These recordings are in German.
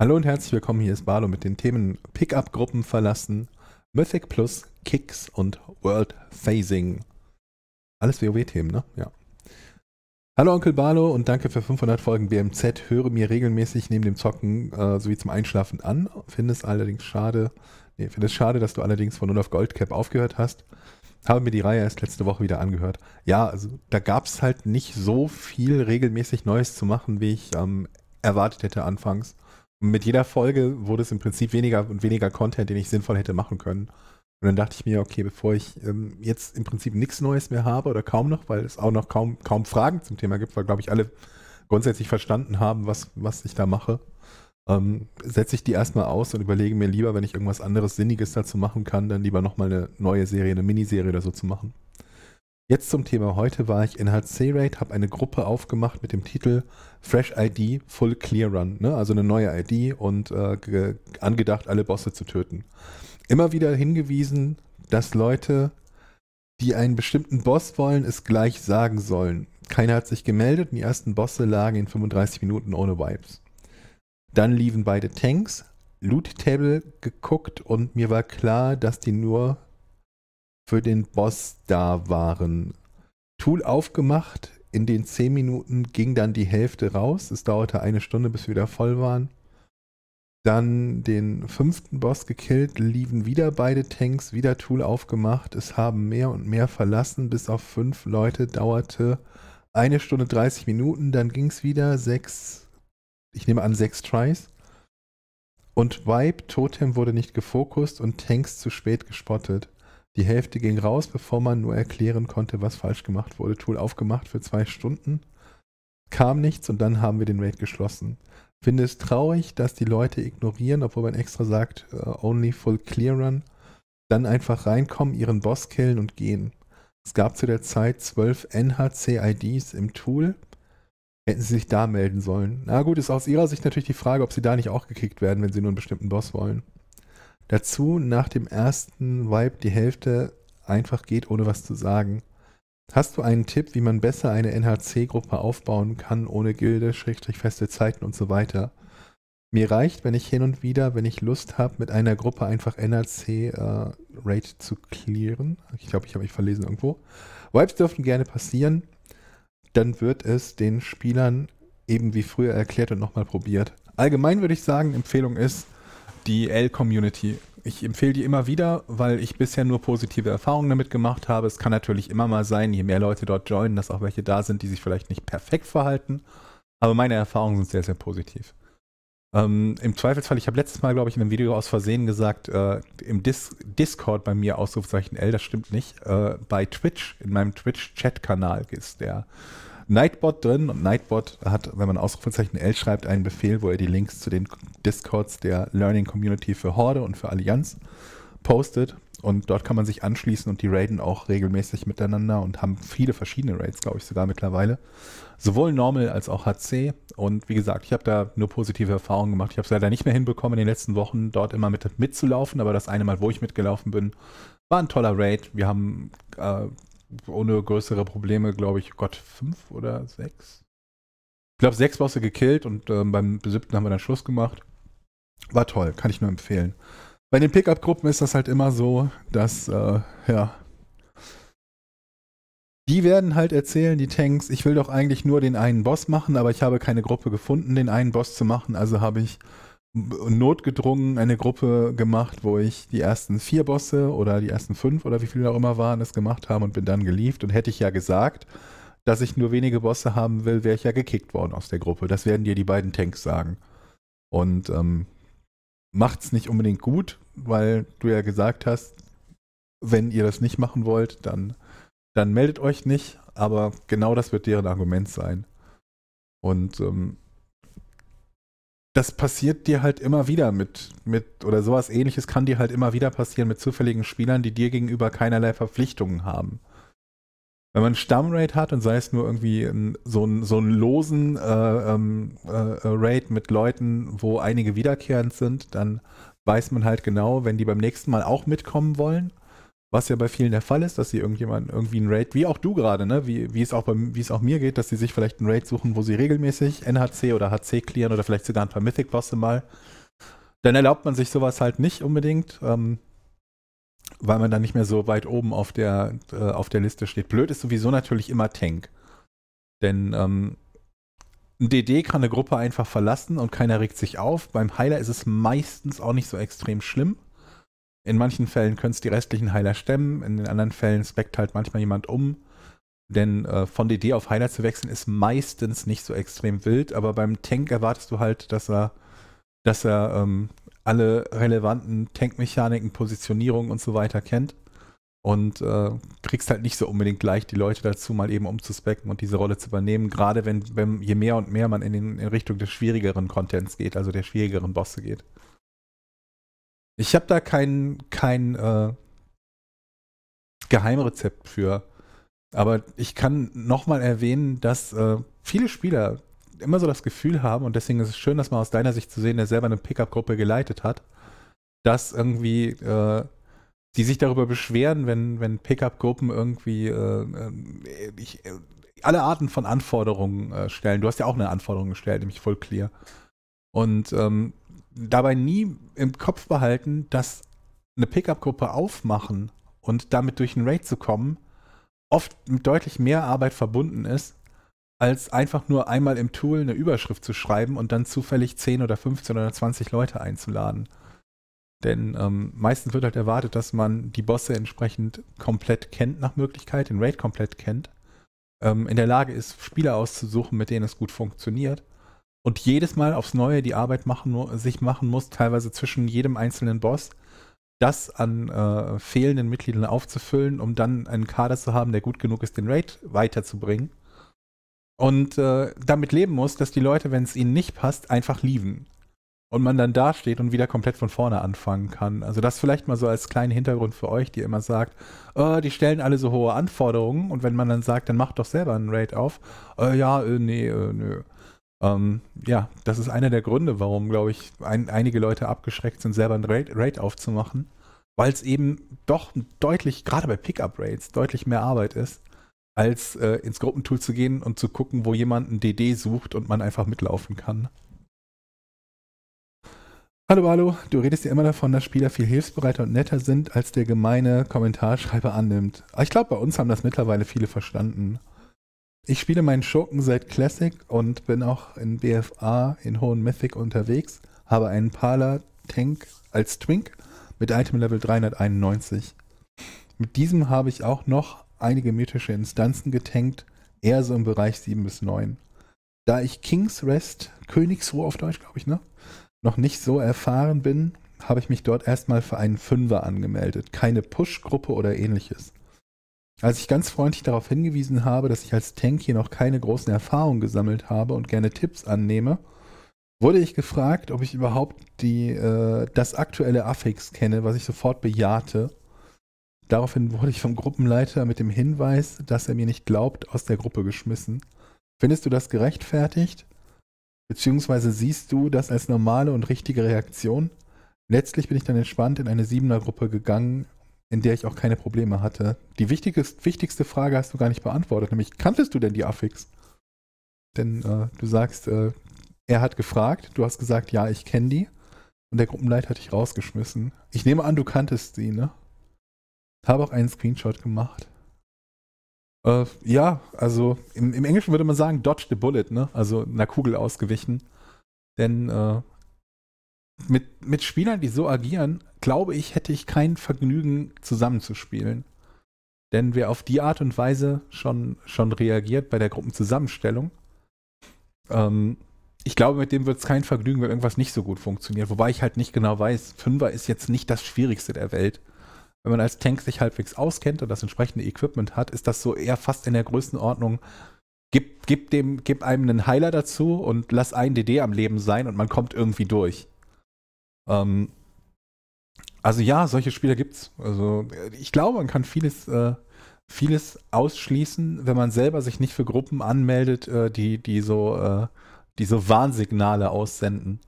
Hallo und herzlich willkommen, hier ist Barlo mit den Themen Pickup-Gruppen verlassen, Mythic Plus, Kicks und World Phasing. Alles WoW-Themen, ne? Ja. Hallo Onkel Barlo und danke für 500 Folgen BMZ. Höre mir regelmäßig neben dem Zocken äh, sowie zum Einschlafen an. Finde es allerdings schade, nee, finde es schade, dass du allerdings von 0 auf Goldcap aufgehört hast. Habe mir die Reihe erst letzte Woche wieder angehört. Ja, also da gab es halt nicht so viel regelmäßig Neues zu machen, wie ich ähm, erwartet hätte anfangs mit jeder Folge wurde es im Prinzip weniger und weniger Content, den ich sinnvoll hätte machen können. Und dann dachte ich mir, okay, bevor ich ähm, jetzt im Prinzip nichts Neues mehr habe oder kaum noch, weil es auch noch kaum, kaum Fragen zum Thema gibt, weil, glaube ich, alle grundsätzlich verstanden haben, was, was ich da mache, ähm, setze ich die erstmal aus und überlege mir lieber, wenn ich irgendwas anderes Sinniges dazu machen kann, dann lieber nochmal eine neue Serie, eine Miniserie oder so zu machen. Jetzt zum Thema. Heute war ich in HC-Rate, habe eine Gruppe aufgemacht mit dem Titel Fresh ID Full Clear Run, ne? also eine neue ID und äh, angedacht, alle Bosse zu töten. Immer wieder hingewiesen, dass Leute, die einen bestimmten Boss wollen, es gleich sagen sollen. Keiner hat sich gemeldet die ersten Bosse lagen in 35 Minuten ohne Wipes. Dann liefen beide Tanks, Loot Table geguckt und mir war klar, dass die nur für den Boss da waren. Tool aufgemacht, in den 10 Minuten ging dann die Hälfte raus. Es dauerte eine Stunde, bis wir wieder voll waren. Dann den fünften Boss gekillt, liefen wieder beide Tanks, wieder Tool aufgemacht. Es haben mehr und mehr verlassen, bis auf fünf Leute dauerte eine Stunde 30 Minuten. Dann ging es wieder sechs, ich nehme an sechs Tries. Und Vibe, Totem wurde nicht gefokust und Tanks zu spät gespottet. Die Hälfte ging raus, bevor man nur erklären konnte, was falsch gemacht wurde. Tool aufgemacht für zwei Stunden. Kam nichts und dann haben wir den Raid geschlossen. Finde es traurig, dass die Leute ignorieren, obwohl man extra sagt, uh, only full clear run. Dann einfach reinkommen, ihren Boss killen und gehen. Es gab zu der Zeit zwölf NHC-IDs im Tool. Hätten sie sich da melden sollen. Na gut, ist aus ihrer Sicht natürlich die Frage, ob sie da nicht auch gekickt werden, wenn sie nur einen bestimmten Boss wollen. Dazu nach dem ersten Vibe die Hälfte einfach geht, ohne was zu sagen. Hast du einen Tipp, wie man besser eine NHC-Gruppe aufbauen kann, ohne Gilde, Schrägstrich, feste Zeiten und so weiter? Mir reicht, wenn ich hin und wieder, wenn ich Lust habe, mit einer Gruppe einfach NHC-Rate äh, zu clearen. Ich glaube, ich habe mich verlesen irgendwo. Vibes dürfen gerne passieren. Dann wird es den Spielern eben wie früher erklärt und nochmal probiert. Allgemein würde ich sagen, Empfehlung ist, die L-Community. Ich empfehle die immer wieder, weil ich bisher nur positive Erfahrungen damit gemacht habe. Es kann natürlich immer mal sein, je mehr Leute dort joinen, dass auch welche da sind, die sich vielleicht nicht perfekt verhalten. Aber meine Erfahrungen sind sehr, sehr positiv. Ähm, Im Zweifelsfall, ich habe letztes Mal, glaube ich, in einem Video aus Versehen gesagt, äh, im Dis Discord bei mir Ausrufezeichen L, das stimmt nicht. Äh, bei Twitch, in meinem Twitch-Chat-Kanal ist der Nightbot drin und Nightbot hat, wenn man Ausrufezeichen L schreibt, einen Befehl, wo er die Links zu den Discords der Learning Community für Horde und für Allianz postet. Und dort kann man sich anschließen und die raiden auch regelmäßig miteinander und haben viele verschiedene Raids, glaube ich, sogar mittlerweile. Sowohl Normal als auch HC. Und wie gesagt, ich habe da nur positive Erfahrungen gemacht. Ich habe es leider nicht mehr hinbekommen, in den letzten Wochen dort immer mit mitzulaufen, aber das eine Mal, wo ich mitgelaufen bin, war ein toller Raid. Wir haben äh, ohne größere Probleme, glaube ich, oh Gott, fünf oder sechs? Ich glaube, sechs Bosse gekillt und ähm, beim siebten haben wir dann Schluss gemacht. War toll, kann ich nur empfehlen. Bei den Pickup-Gruppen ist das halt immer so, dass, äh, ja, die werden halt erzählen, die Tanks, ich will doch eigentlich nur den einen Boss machen, aber ich habe keine Gruppe gefunden, den einen Boss zu machen, also habe ich notgedrungen eine Gruppe gemacht, wo ich die ersten vier Bosse oder die ersten fünf oder wie viele auch immer waren, es gemacht haben und bin dann gelieft. Und hätte ich ja gesagt, dass ich nur wenige Bosse haben will, wäre ich ja gekickt worden aus der Gruppe. Das werden dir die beiden Tanks sagen. Und ähm, macht's nicht unbedingt gut, weil du ja gesagt hast, wenn ihr das nicht machen wollt, dann, dann meldet euch nicht. Aber genau das wird deren Argument sein. Und ähm, das passiert dir halt immer wieder mit, mit, oder sowas ähnliches kann dir halt immer wieder passieren mit zufälligen Spielern, die dir gegenüber keinerlei Verpflichtungen haben. Wenn man Stammraid hat und sei es nur irgendwie ein, so, ein, so einen losen äh, ähm, äh, äh Raid mit Leuten, wo einige wiederkehrend sind, dann weiß man halt genau, wenn die beim nächsten Mal auch mitkommen wollen, was ja bei vielen der Fall ist, dass sie irgendjemand irgendwie ein Raid, wie auch du gerade, ne, wie, wie es auch bei, wie es auch mir geht, dass sie sich vielleicht ein Raid suchen, wo sie regelmäßig NHC oder HC clearen oder vielleicht sogar ein paar Mythic Bosse mal. Dann erlaubt man sich sowas halt nicht unbedingt, ähm, weil man dann nicht mehr so weit oben auf der äh, auf der Liste steht. Blöd ist sowieso natürlich immer Tank, denn ähm, ein DD kann eine Gruppe einfach verlassen und keiner regt sich auf. Beim Heiler ist es meistens auch nicht so extrem schlimm in manchen Fällen können es die restlichen Heiler stemmen, in den anderen Fällen speckt halt manchmal jemand um. Denn äh, von DD auf Heiler zu wechseln ist meistens nicht so extrem wild, aber beim Tank erwartest du halt, dass er, dass er ähm, alle relevanten Tankmechaniken, Positionierungen und so weiter kennt. Und äh, kriegst halt nicht so unbedingt gleich die Leute dazu, mal eben umzuspecken und diese Rolle zu übernehmen. Gerade wenn, wenn je mehr und mehr man in, den, in Richtung des schwierigeren Contents geht, also der schwierigeren Bosse geht. Ich habe da kein, kein äh, Geheimrezept für. Aber ich kann nochmal erwähnen, dass äh, viele Spieler immer so das Gefühl haben, und deswegen ist es schön, das mal aus deiner Sicht zu sehen, der selber eine Pickup-Gruppe geleitet hat, dass irgendwie äh, die sich darüber beschweren, wenn, wenn Pickup-Gruppen irgendwie äh, äh ich, äh, alle Arten von Anforderungen äh, stellen. Du hast ja auch eine Anforderung gestellt, nämlich voll clear. Und ähm, dabei nie im Kopf behalten, dass eine Pickup-Gruppe aufmachen und damit durch einen Raid zu kommen, oft mit deutlich mehr Arbeit verbunden ist, als einfach nur einmal im Tool eine Überschrift zu schreiben und dann zufällig 10 oder 15 oder 20 Leute einzuladen. Denn ähm, meistens wird halt erwartet, dass man die Bosse entsprechend komplett kennt nach Möglichkeit, den Raid komplett kennt, ähm, in der Lage ist, Spieler auszusuchen, mit denen es gut funktioniert und jedes Mal aufs Neue die Arbeit machen, sich machen muss, teilweise zwischen jedem einzelnen Boss, das an äh, fehlenden Mitgliedern aufzufüllen, um dann einen Kader zu haben, der gut genug ist, den Raid weiterzubringen. Und äh, damit leben muss, dass die Leute, wenn es ihnen nicht passt, einfach lieben. Und man dann dasteht und wieder komplett von vorne anfangen kann. Also das vielleicht mal so als kleinen Hintergrund für euch, die immer sagt, oh, die stellen alle so hohe Anforderungen und wenn man dann sagt, dann macht doch selber einen Raid auf, oh, ja, äh, nee, äh, nö ähm, ja, das ist einer der Gründe, warum, glaube ich, ein, einige Leute abgeschreckt sind, selber ein Raid, Raid aufzumachen, weil es eben doch deutlich, gerade bei Pickup-Raids, deutlich mehr Arbeit ist, als äh, ins Gruppentool zu gehen und zu gucken, wo jemand ein DD sucht und man einfach mitlaufen kann. Hallo, hallo, du redest ja immer davon, dass Spieler viel hilfsbereiter und netter sind, als der gemeine Kommentarschreiber annimmt. Ich glaube, bei uns haben das mittlerweile viele verstanden. Ich spiele meinen Schurken seit Classic und bin auch in BFA in hohen Mythic unterwegs. Habe einen Pala Tank als Twink mit Item Level 391. Mit diesem habe ich auch noch einige mythische Instanzen getankt, eher so im Bereich 7 bis 9. Da ich King's Rest, Königsruhe auf Deutsch, glaube ich, ne? noch nicht so erfahren bin, habe ich mich dort erstmal für einen Fünfer angemeldet. Keine Push-Gruppe oder ähnliches. Als ich ganz freundlich darauf hingewiesen habe, dass ich als Tank hier noch keine großen Erfahrungen gesammelt habe und gerne Tipps annehme, wurde ich gefragt, ob ich überhaupt die, äh, das aktuelle Affix kenne, was ich sofort bejahte. Daraufhin wurde ich vom Gruppenleiter mit dem Hinweis, dass er mir nicht glaubt, aus der Gruppe geschmissen. Findest du das gerechtfertigt? Beziehungsweise siehst du das als normale und richtige Reaktion? Letztlich bin ich dann entspannt in eine Siebener-Gruppe gegangen, in der ich auch keine Probleme hatte. Die wichtigste, Frage hast du gar nicht beantwortet, nämlich kanntest du denn die Affix? Denn äh, du sagst, äh, er hat gefragt, du hast gesagt, ja, ich kenne die. Und der Gruppenleiter hat dich rausgeschmissen. Ich nehme an, du kanntest sie, ne? Habe auch einen Screenshot gemacht. Äh, ja, also im, im, Englischen würde man sagen, dodge the bullet, ne? Also einer Kugel ausgewichen. Denn äh, mit, mit Spielern, die so agieren, glaube ich, hätte ich kein Vergnügen, zusammenzuspielen. Denn wer auf die Art und Weise schon, schon reagiert bei der Gruppenzusammenstellung, ähm, ich glaube, mit dem wird es kein Vergnügen, wenn irgendwas nicht so gut funktioniert. Wobei ich halt nicht genau weiß, Fünfer ist jetzt nicht das Schwierigste der Welt. Wenn man als Tank sich halbwegs auskennt und das entsprechende Equipment hat, ist das so eher fast in der Größenordnung, gib, gib, dem, gib einem einen Heiler dazu und lass einen DD am Leben sein und man kommt irgendwie durch. Ähm, also ja, solche Spieler gibt's. Also ich glaube, man kann vieles, äh, vieles ausschließen, wenn man selber sich nicht für Gruppen anmeldet, äh, die, die so, äh, die so Warnsignale aussenden.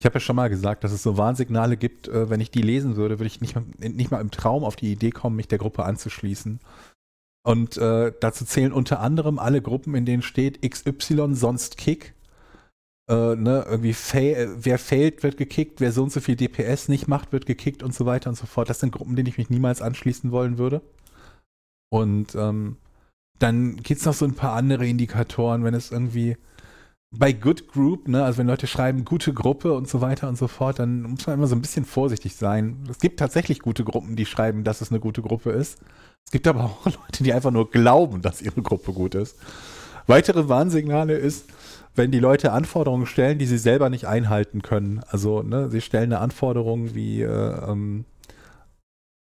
Ich habe ja schon mal gesagt, dass es so Warnsignale gibt, äh, wenn ich die lesen würde, würde ich nicht, nicht mal im Traum auf die Idee kommen, mich der Gruppe anzuschließen. Und äh, dazu zählen unter anderem alle Gruppen, in denen steht XY sonst Kick äh, ne, irgendwie fail, äh, wer fällt, wird gekickt, wer so und so viel DPS nicht macht, wird gekickt und so weiter und so fort. Das sind Gruppen, denen ich mich niemals anschließen wollen würde. Und ähm, dann gibt es noch so ein paar andere Indikatoren, wenn es irgendwie bei Good Group, ne, also wenn Leute schreiben, gute Gruppe und so weiter und so fort, dann muss man immer so ein bisschen vorsichtig sein. Es gibt tatsächlich gute Gruppen, die schreiben, dass es eine gute Gruppe ist. Es gibt aber auch Leute, die einfach nur glauben, dass ihre Gruppe gut ist. Weitere Warnsignale ist, wenn die Leute Anforderungen stellen, die sie selber nicht einhalten können. Also, ne, sie stellen eine Anforderung wie, äh, ähm,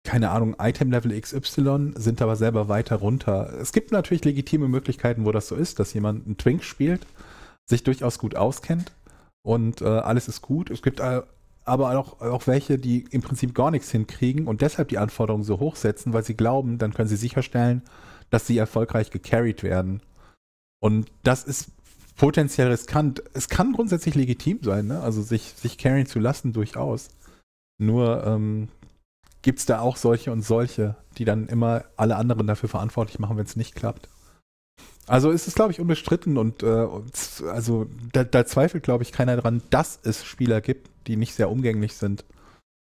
keine Ahnung, Item-Level XY, sind aber selber weiter runter. Es gibt natürlich legitime Möglichkeiten, wo das so ist, dass jemand einen Twink spielt, sich durchaus gut auskennt und äh, alles ist gut. Es gibt äh, aber auch, auch welche, die im Prinzip gar nichts hinkriegen und deshalb die Anforderungen so hoch setzen, weil sie glauben, dann können sie sicherstellen, dass sie erfolgreich gecarried werden. Und das ist potenziell riskant. Es kann grundsätzlich legitim sein, ne? also sich, sich carryen zu lassen durchaus. Nur ähm, gibt es da auch solche und solche, die dann immer alle anderen dafür verantwortlich machen, wenn es nicht klappt. Also ist es, glaube ich, unbestritten und äh, also da, da zweifelt, glaube ich, keiner dran, dass es Spieler gibt, die nicht sehr umgänglich sind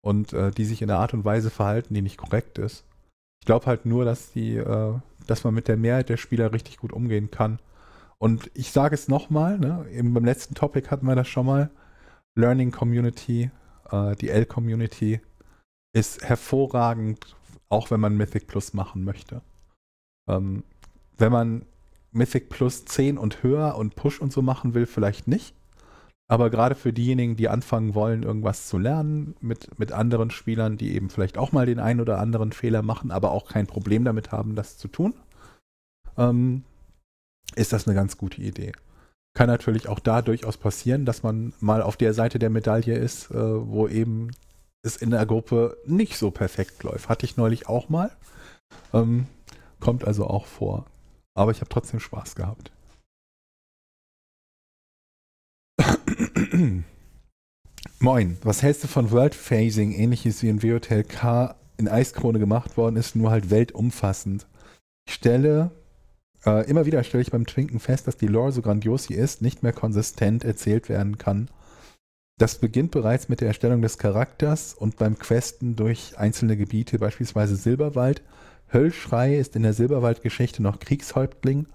und äh, die sich in einer Art und Weise verhalten, die nicht korrekt ist. Ich glaube halt nur, dass die, äh, dass man mit der Mehrheit der Spieler richtig gut umgehen kann und ich sage es nochmal, ne, eben beim letzten Topic hatten wir das schon mal. Learning Community, äh, die L-Community ist hervorragend, auch wenn man Mythic Plus machen möchte. Ähm, wenn man Mythic Plus 10 und höher und Push und so machen will, vielleicht nicht. Aber gerade für diejenigen, die anfangen wollen, irgendwas zu lernen mit, mit anderen Spielern, die eben vielleicht auch mal den einen oder anderen Fehler machen, aber auch kein Problem damit haben, das zu tun, ähm, ist das eine ganz gute Idee. Kann natürlich auch da durchaus passieren, dass man mal auf der Seite der Medaille ist, äh, wo eben es in der Gruppe nicht so perfekt läuft. Hatte ich neulich auch mal. Ähm, kommt also auch vor. Aber ich habe trotzdem Spaß gehabt. Moin, was hältst du von World Phasing, ähnliches wie in WHTLK in Eiskrone gemacht worden ist, nur halt weltumfassend? Ich stelle äh, immer wieder stelle ich beim Trinken fest, dass die Lore, so grandios sie ist, nicht mehr konsistent erzählt werden kann. Das beginnt bereits mit der Erstellung des Charakters und beim Questen durch einzelne Gebiete, beispielsweise Silberwald. Höllschrei ist in der Silberwald-Geschichte noch Kriegshäuptling,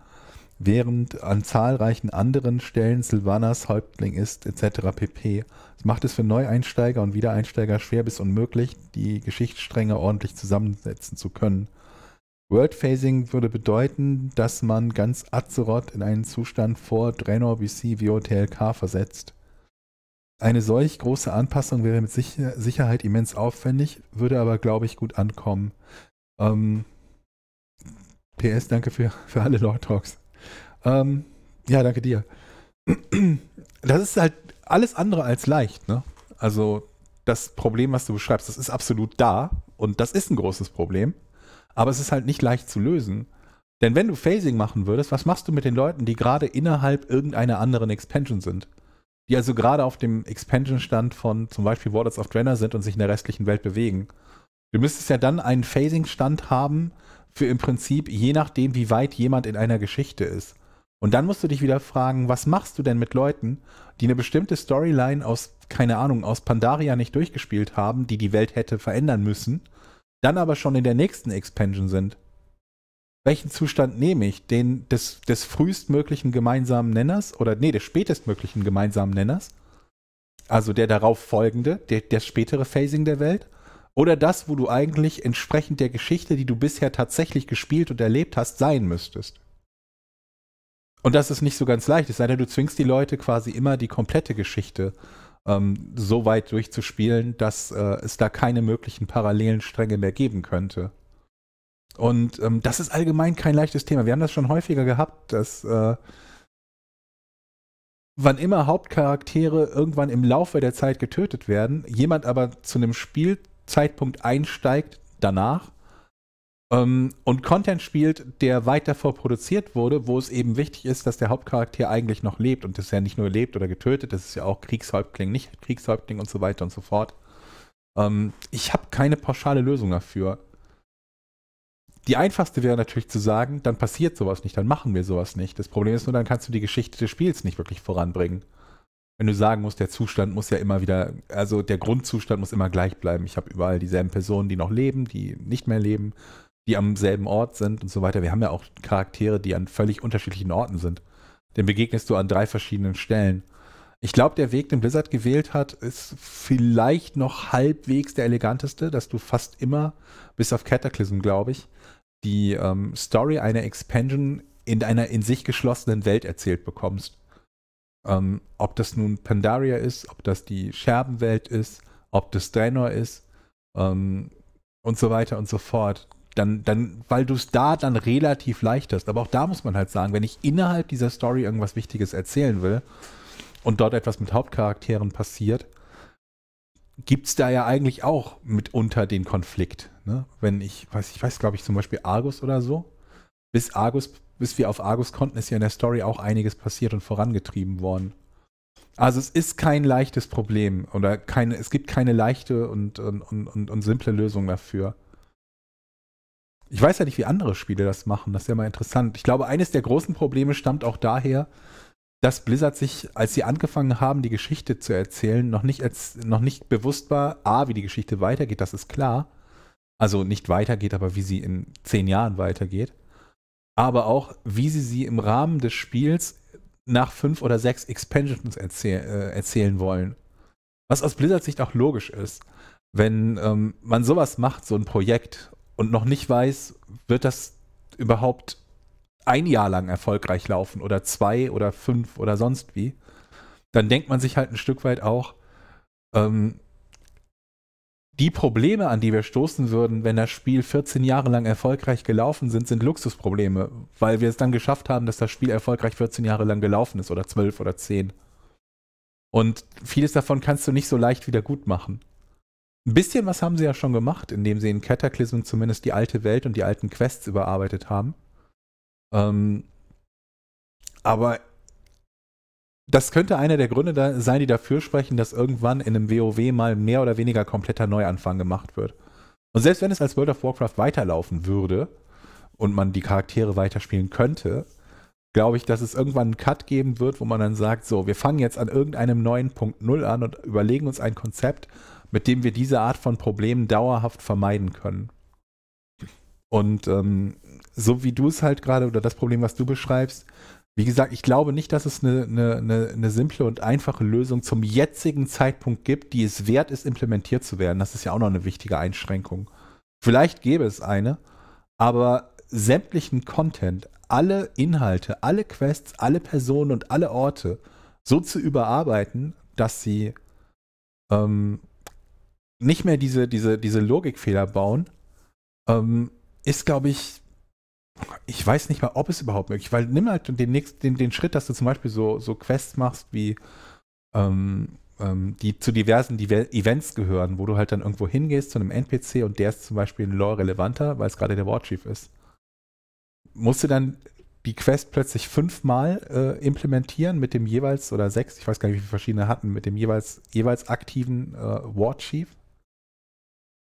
während an zahlreichen anderen Stellen Silvanas Häuptling ist, etc. pp. Das macht es für Neueinsteiger und Wiedereinsteiger schwer bis unmöglich, die Geschichtsstränge ordentlich zusammensetzen zu können. Worldphasing würde bedeuten, dass man ganz Azeroth in einen Zustand vor Draenor BC TLK versetzt. Eine solch große Anpassung wäre mit Sicherheit immens aufwendig, würde aber, glaube ich, gut ankommen. Ähm, PS, danke für, für alle Lord Talks. Ähm, ja, danke dir. Das ist halt alles andere als leicht, ne? Also, das Problem, was du beschreibst, das ist absolut da und das ist ein großes Problem. Aber es ist halt nicht leicht zu lösen. Denn wenn du Phasing machen würdest, was machst du mit den Leuten, die gerade innerhalb irgendeiner anderen Expansion sind? Die also gerade auf dem Expansion-Stand von zum Beispiel Waters of Draenor sind und sich in der restlichen Welt bewegen. Du müsstest ja dann einen Phasing-Stand haben für im Prinzip je nachdem, wie weit jemand in einer Geschichte ist. Und dann musst du dich wieder fragen, was machst du denn mit Leuten, die eine bestimmte Storyline aus, keine Ahnung, aus Pandaria nicht durchgespielt haben, die die Welt hätte verändern müssen dann aber schon in der nächsten Expansion sind, welchen Zustand nehme ich? Den des, des frühestmöglichen gemeinsamen Nenners oder nee, des spätestmöglichen gemeinsamen Nenners? Also der darauf folgende, der, der spätere Phasing der Welt? Oder das, wo du eigentlich entsprechend der Geschichte, die du bisher tatsächlich gespielt und erlebt hast, sein müsstest? Und das ist nicht so ganz leicht, es sei denn, du zwingst die Leute quasi immer die komplette Geschichte äh, ähm, so weit durchzuspielen, dass äh, es da keine möglichen parallelen Stränge mehr geben könnte. Und ähm, das ist allgemein kein leichtes Thema. Wir haben das schon häufiger gehabt, dass äh, wann immer Hauptcharaktere irgendwann im Laufe der Zeit getötet werden, jemand aber zu einem Spielzeitpunkt einsteigt danach ähm, und Content spielt, der weit davor produziert wurde, wo es eben wichtig ist, dass der Hauptcharakter eigentlich noch lebt und das ja nicht nur lebt oder getötet, das ist ja auch Kriegshäuptling, nicht Kriegshäuptling und so weiter und so fort. Ähm, ich habe keine pauschale Lösung dafür. Die einfachste wäre natürlich zu sagen, dann passiert sowas nicht, dann machen wir sowas nicht. Das Problem ist nur, dann kannst du die Geschichte des Spiels nicht wirklich voranbringen. Wenn du sagen musst, der Zustand muss ja immer wieder, also der Grundzustand muss immer gleich bleiben. Ich habe überall dieselben Personen, die noch leben, die nicht mehr leben die am selben Ort sind und so weiter. Wir haben ja auch Charaktere, die an völlig unterschiedlichen Orten sind. Den begegnest du an drei verschiedenen Stellen. Ich glaube, der Weg, den Blizzard gewählt hat, ist vielleicht noch halbwegs der eleganteste, dass du fast immer, bis auf Cataclysm, glaube ich, die ähm, Story einer Expansion in einer in sich geschlossenen Welt erzählt bekommst. Ähm, ob das nun Pandaria ist, ob das die Scherbenwelt ist, ob das Draenor ist ähm, und so weiter und so fort dann, dann, weil du es da dann relativ leicht hast. Aber auch da muss man halt sagen, wenn ich innerhalb dieser Story irgendwas Wichtiges erzählen will und dort etwas mit Hauptcharakteren passiert, gibt es da ja eigentlich auch mitunter den Konflikt. Ne? Wenn ich, weiß, ich weiß, glaube ich, zum Beispiel Argus oder so, bis Argus, bis wir auf Argus konnten, ist ja in der Story auch einiges passiert und vorangetrieben worden. Also es ist kein leichtes Problem oder keine, es gibt keine leichte und, und, und, und simple Lösung dafür. Ich weiß ja nicht, wie andere Spiele das machen. Das ist ja mal interessant. Ich glaube, eines der großen Probleme stammt auch daher, dass Blizzard sich, als sie angefangen haben, die Geschichte zu erzählen, noch nicht, als, noch nicht bewusst war, A, wie die Geschichte weitergeht, das ist klar. Also nicht weitergeht, aber wie sie in zehn Jahren weitergeht. Aber auch, wie sie sie im Rahmen des Spiels nach fünf oder sechs Expansions erzähl äh, erzählen wollen. Was aus Blizzard Sicht auch logisch ist. Wenn ähm, man sowas macht, so ein Projekt, und noch nicht weiß, wird das überhaupt ein Jahr lang erfolgreich laufen oder zwei oder fünf oder sonst wie, dann denkt man sich halt ein Stück weit auch, ähm, die Probleme, an die wir stoßen würden, wenn das Spiel 14 Jahre lang erfolgreich gelaufen sind, sind Luxusprobleme, weil wir es dann geschafft haben, dass das Spiel erfolgreich 14 Jahre lang gelaufen ist oder 12 oder 10. Und vieles davon kannst du nicht so leicht wieder gut machen. Ein bisschen was haben sie ja schon gemacht, indem sie in Cataclysm zumindest die alte Welt und die alten Quests überarbeitet haben. Ähm, aber das könnte einer der Gründe da sein, die dafür sprechen, dass irgendwann in einem WoW mal mehr oder weniger kompletter Neuanfang gemacht wird. Und selbst wenn es als World of Warcraft weiterlaufen würde und man die Charaktere weiterspielen könnte, glaube ich, dass es irgendwann einen Cut geben wird, wo man dann sagt, so, wir fangen jetzt an irgendeinem neuen Punkt Null an und überlegen uns ein Konzept mit dem wir diese Art von Problemen dauerhaft vermeiden können. Und ähm, so wie du es halt gerade oder das Problem, was du beschreibst, wie gesagt, ich glaube nicht, dass es eine, eine, eine, eine, simple und einfache Lösung zum jetzigen Zeitpunkt gibt, die es wert ist, implementiert zu werden. Das ist ja auch noch eine wichtige Einschränkung. Vielleicht gäbe es eine, aber sämtlichen Content, alle Inhalte, alle Quests, alle Personen und alle Orte so zu überarbeiten, dass sie ähm, nicht mehr diese, diese, diese Logikfehler bauen, ähm, ist, glaube ich, ich weiß nicht mal, ob es überhaupt möglich ist, weil nimm halt den, nächsten, den, den Schritt, dass du zum Beispiel so, so Quests machst, wie ähm, ähm, die zu diversen Diver Events gehören, wo du halt dann irgendwo hingehst zu einem NPC und der ist zum Beispiel ein Lore relevanter, weil es gerade der Warchief ist. Musst du dann die Quest plötzlich fünfmal äh, implementieren mit dem jeweils, oder sechs, ich weiß gar nicht, wie viele verschiedene hatten, mit dem jeweils, jeweils aktiven äh, Warchief?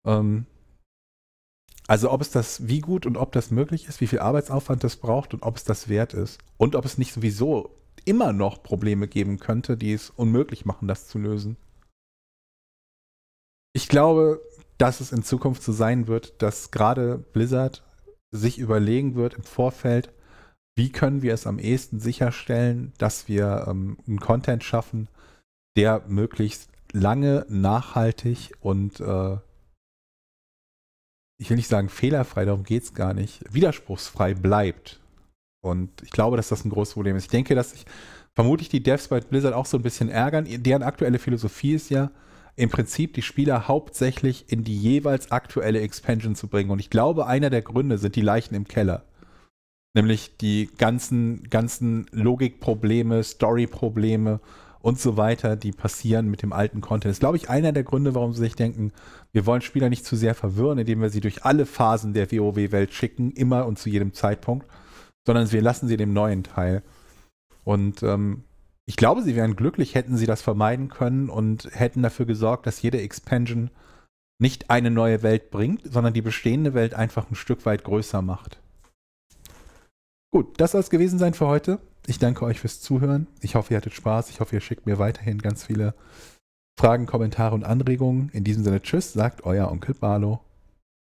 Ähm, also ob es das, wie gut und ob das möglich ist, wie viel Arbeitsaufwand das braucht und ob es das wert ist und ob es nicht sowieso immer noch Probleme geben könnte, die es unmöglich machen, das zu lösen. Ich glaube, dass es in Zukunft so sein wird, dass gerade Blizzard sich überlegen wird im Vorfeld, wie können wir es am ehesten sicherstellen, dass wir ähm, einen Content schaffen, der möglichst lange, nachhaltig und äh, ich will nicht sagen fehlerfrei, darum geht es gar nicht, widerspruchsfrei bleibt. Und ich glaube, dass das ein großes Problem ist. Ich denke, dass sich vermutlich die Devs bei Blizzard auch so ein bisschen ärgern. Deren aktuelle Philosophie ist ja, im Prinzip die Spieler hauptsächlich in die jeweils aktuelle Expansion zu bringen. Und ich glaube, einer der Gründe sind die Leichen im Keller. Nämlich die ganzen, ganzen Logikprobleme, Storyprobleme, und so weiter, die passieren mit dem alten Content. Das ist, glaube ich, einer der Gründe, warum sie sich denken, wir wollen Spieler nicht zu sehr verwirren, indem wir sie durch alle Phasen der WoW-Welt schicken, immer und zu jedem Zeitpunkt, sondern wir lassen sie dem neuen Teil. Und ähm, ich glaube, sie wären glücklich, hätten sie das vermeiden können und hätten dafür gesorgt, dass jede Expansion nicht eine neue Welt bringt, sondern die bestehende Welt einfach ein Stück weit größer macht. Gut, das soll es gewesen sein für heute ich danke euch fürs Zuhören. Ich hoffe, ihr hattet Spaß. Ich hoffe, ihr schickt mir weiterhin ganz viele Fragen, Kommentare und Anregungen. In diesem Sinne, tschüss, sagt euer Onkel Barlo.